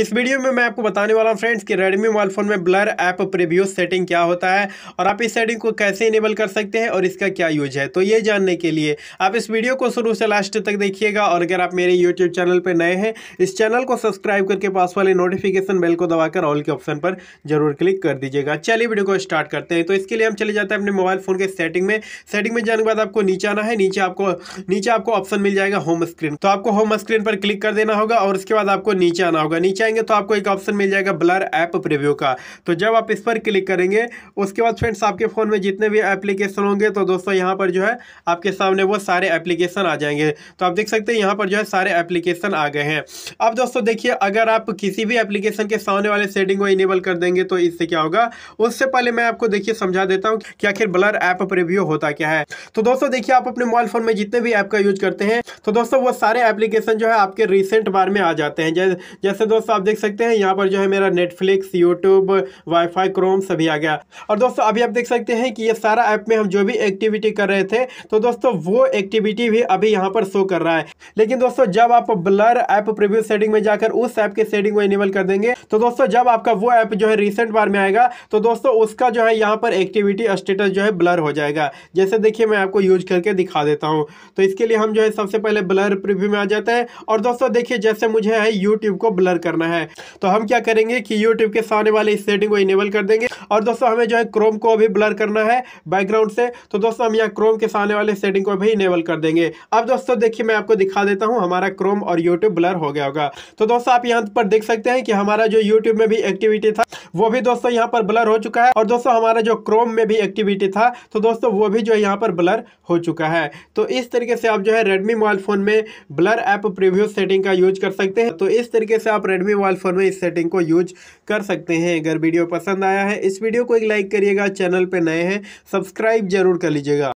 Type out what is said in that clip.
इस वीडियो में मैं आपको बताने वाला हूँ फ्रेंड्स कि रेडमी मोबाइल फ़ोन में ब्लर ऐप प्रीव्यू सेटिंग क्या होता है और आप इस सेटिंग को कैसे इनेबल कर सकते हैं और इसका क्या यूज है तो ये जानने के लिए आप इस वीडियो को शुरू से लास्ट तक देखिएगा और अगर आप मेरे यूट्यूब चैनल पर नए हैं इस चैनल को सब्सक्राइब करके पास वाले नोटिफिकेशन बेल को दबाकर ऑल के ऑप्शन पर जरूर क्लिक कर दीजिएगा चलिए वीडियो को स्टार्ट करते हैं तो इसके लिए हम चले जाते हैं अपने मोबाइल फ़ोन के सेटिंग में सेटिंग में जाने के बाद आपको नीचे आना है नीचे आपको नीचे आपको ऑप्शन मिल जाएगा होम स्क्रीन तो आपको होम स्क्रीन पर क्लिक कर देना होगा और उसके बाद आपको नीचे आना होगा नीचे जाएंगे तो आपको एक ऑप्शन मिल जाएगा ब्लर ऐप प्रिव्यू का तो जब आप इस पर क्लिक करेंगे उसके बाद फ्रेंड्स आपके फ़ोन में जितने भी एप्लीकेशन होंगे तो दोस्तों यहाँ पर जो है आपके सामने वो सारे एप्लीकेशन आ जाएंगे तो आप देख सकते हैं यहाँ पर जो है सारे एप्लीकेशन आ गए हैं अब दोस्तों देखिए अगर आप किसी भी एप्लीकेशन के सामने वाले सेटिंग को इनेबल कर देंगे तो इससे क्या होगा उससे पहले मैं आपको देखिए समझा देता हूँ कि आखिर ब्लर ऐप प्रिव्यू होता क्या है तो दोस्तों देखिए आप अपने मोबाइल फ़ोन में जितने भी ऐप का यूज करते हैं तो दोस्तों वो सारे एप्लीकेशन जो है आपके रिसेंट बार में आ जाते हैं जैसे जैसे दोस्तों आप देख सकते हैं यहाँ पर जो है मेरा नेटफ्लिक्स यूट्यूब वाईफाई क्रोम सभी आ गया और दोस्तों अभी आप देख सकते हैं कि ये सारा ऐप में हम जो भी एक्टिविटी कर रहे थे तो दोस्तों वो एक्टिविटी भी अभी यहाँ पर शो कर रहा है लेकिन दोस्तों जब आप ब्लर ऐप प्रिव्यू सेटिंग में जाकर उस ऐप के सेटिंग को इनेबल कर देंगे तो दोस्तों जब आपका वो ऐप जो है रिसेंट बार में आएगा तो दोस्तों उसका जो है यहाँ पर एक्टिविटी स्टेटस जो है ब्लर हो जाएगा जैसे देखिए मैं आपको यूज करके दिखा देता हूँ तो इसके लिए हम जो है सबसे पहले ब्लर प्रिव्यू में आ जाता है और दोस्तों देखिए जैसे मुझे है यूट्यूब को ब्लर करना है तो हम क्या करेंगे कि यूट्यूब के सामने वाले इस सेटिंग को इनेबल कर देंगे और दोस्तों हमें जो है क्रोम को भी ब्लर करना है बैकग्राउंड से तो दोस्तों हम यहाँ क्रोम के सामने वाले सेटिंग को भी इनेबल कर देंगे अब दोस्तों देखिए मैं आपको दिखा देता हूँ हमारा क्रोम और यूट्यूब ब्लर हो गया होगा तो दोस्तों आप यहाँ पर देख सकते हैं कि हमारा जो यूट्यूब में भी एक्टिविटी था वो भी दोस्तों यहाँ पर ब्लर हो चुका है और दोस्तों हमारा जो क्रोम में भी एक्टिविटी था तो दोस्तों वो भी जो यहाँ पर ब्लर हो चुका है तो इस तरीके से आप जो है रेडमी मोबाइल मोबाइल फ़ोन में ब्लर ऐप प्रीव्यू सेटिंग का यूज कर सकते हैं तो इस तरीके से आप रेडमी मोबाइल फ़ोन में इस सेटिंग को यूज कर सकते हैं अगर वीडियो पसंद आया है इस वीडियो को एक लाइक करिएगा चैनल पर नए हैं सब्सक्राइब जरूर कर लीजिएगा